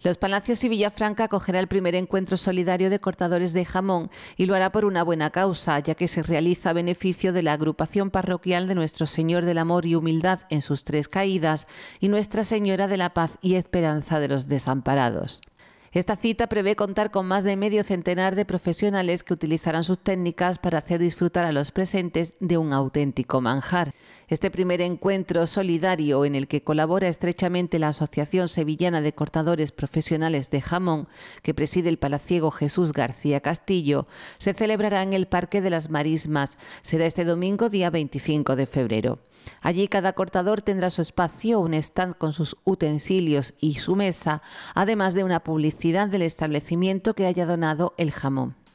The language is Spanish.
Los Palacios y Villafranca acogerá el primer encuentro solidario de cortadores de jamón y lo hará por una buena causa, ya que se realiza a beneficio de la agrupación parroquial de Nuestro Señor del Amor y Humildad en sus tres caídas y Nuestra Señora de la Paz y Esperanza de los Desamparados. Esta cita prevé contar con más de medio centenar de profesionales que utilizarán sus técnicas para hacer disfrutar a los presentes de un auténtico manjar. Este primer encuentro solidario en el que colabora estrechamente la Asociación Sevillana de Cortadores Profesionales de Jamón, que preside el palaciego Jesús García Castillo, se celebrará en el Parque de las Marismas. Será este domingo, día 25 de febrero. Allí cada cortador tendrá su espacio, un stand con sus utensilios y su mesa, además de una publicidad del establecimiento que haya donado el jamón.